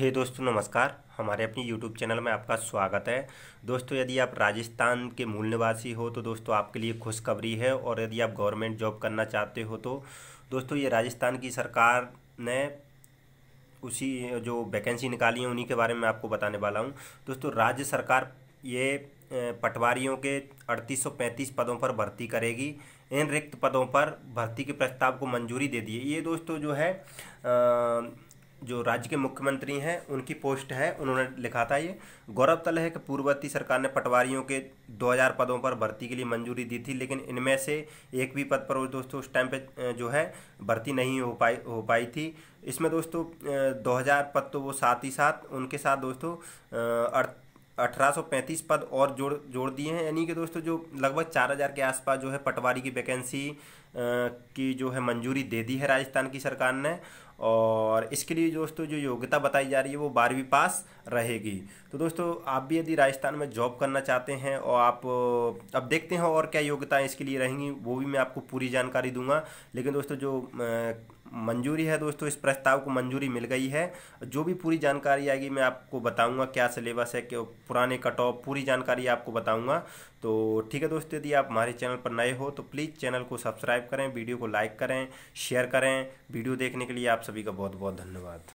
हे दोस्तों नमस्कार हमारे अपने YouTube चैनल में आपका स्वागत है दोस्तों यदि आप राजस्थान के मूल निवासी हो तो दोस्तों आपके लिए खुशखबरी है और यदि आप गवर्नमेंट जॉब करना चाहते हो तो दोस्तों ये राजस्थान की सरकार ने उसी जो वैकेंसी निकाली है उन्हीं के बारे में आपको बताने वाला हूँ दोस्तों राज्य सरकार ये पटवारियों के अड़तीस पदों पर भर्ती करेगी इन रिक्त पदों पर भर्ती के प्रस्ताव को मंजूरी दे दी ये दोस्तों जो है आ, जो राज्य के मुख्यमंत्री हैं उनकी पोस्ट है उन्होंने लिखा था ये गौरवतल है कि पूर्ववर्ती सरकार ने पटवारियों के 2000 पदों पर भर्ती के लिए मंजूरी दी थी लेकिन इनमें से एक भी पद पर दोस्तों उस टाइम पे जो है भर्ती नहीं हो पाई हो पाई थी इसमें दोस्तों 2000 पद तो वो साथ ही साथ उनके साथ दोस्तों 1835 पद और जोड़ जोड़ दिए हैं यानी कि दोस्तों जो लगभग 4000 के आसपास जो है पटवारी की वैकेंसी की जो है मंजूरी दे दी है राजस्थान की सरकार ने और इसके लिए दोस्तों जो योग्यता बताई जा रही है वो बारहवीं पास रहेगी तो दोस्तों आप भी यदि राजस्थान में जॉब करना चाहते हैं और आप अब देखते हैं और क्या योग्यताएँ इसके लिए रहेंगी वो भी मैं आपको पूरी जानकारी दूंगा लेकिन दोस्तों जो मंजूरी है दोस्तों इस प्रस्ताव को मंजूरी मिल गई है जो भी पूरी जानकारी आएगी मैं आपको बताऊंगा क्या सिलेबस है क्या पुराने कट ऑफ पूरी जानकारी आपको बताऊंगा तो ठीक है दोस्तों यदि आप हमारे चैनल पर नए हो तो प्लीज़ चैनल को सब्सक्राइब करें वीडियो को लाइक करें शेयर करें वीडियो देखने के लिए आप सभी का बहुत बहुत धन्यवाद